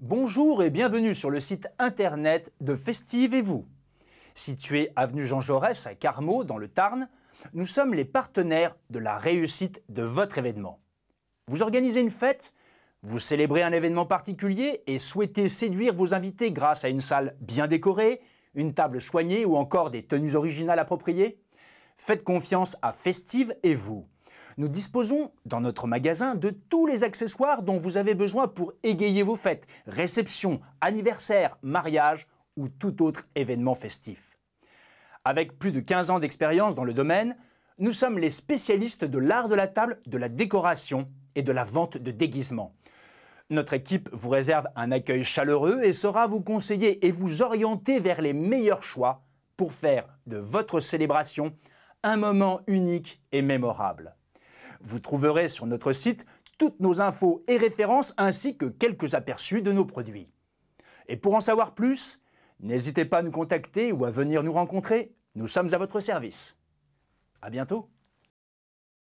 Bonjour et bienvenue sur le site internet de Festive et vous. Situé avenue Jean Jaurès à Carmaux, dans le Tarn, nous sommes les partenaires de la réussite de votre événement. Vous organisez une fête, vous célébrez un événement particulier et souhaitez séduire vos invités grâce à une salle bien décorée, une table soignée ou encore des tenues originales appropriées Faites confiance à Festive et vous. Nous disposons dans notre magasin de tous les accessoires dont vous avez besoin pour égayer vos fêtes, réceptions, anniversaires, mariages ou tout autre événement festif. Avec plus de 15 ans d'expérience dans le domaine, nous sommes les spécialistes de l'art de la table, de la décoration et de la vente de déguisements. Notre équipe vous réserve un accueil chaleureux et saura vous conseiller et vous orienter vers les meilleurs choix pour faire de votre célébration un moment unique et mémorable. Vous trouverez sur notre site toutes nos infos et références ainsi que quelques aperçus de nos produits. Et pour en savoir plus, n'hésitez pas à nous contacter ou à venir nous rencontrer. Nous sommes à votre service. À bientôt.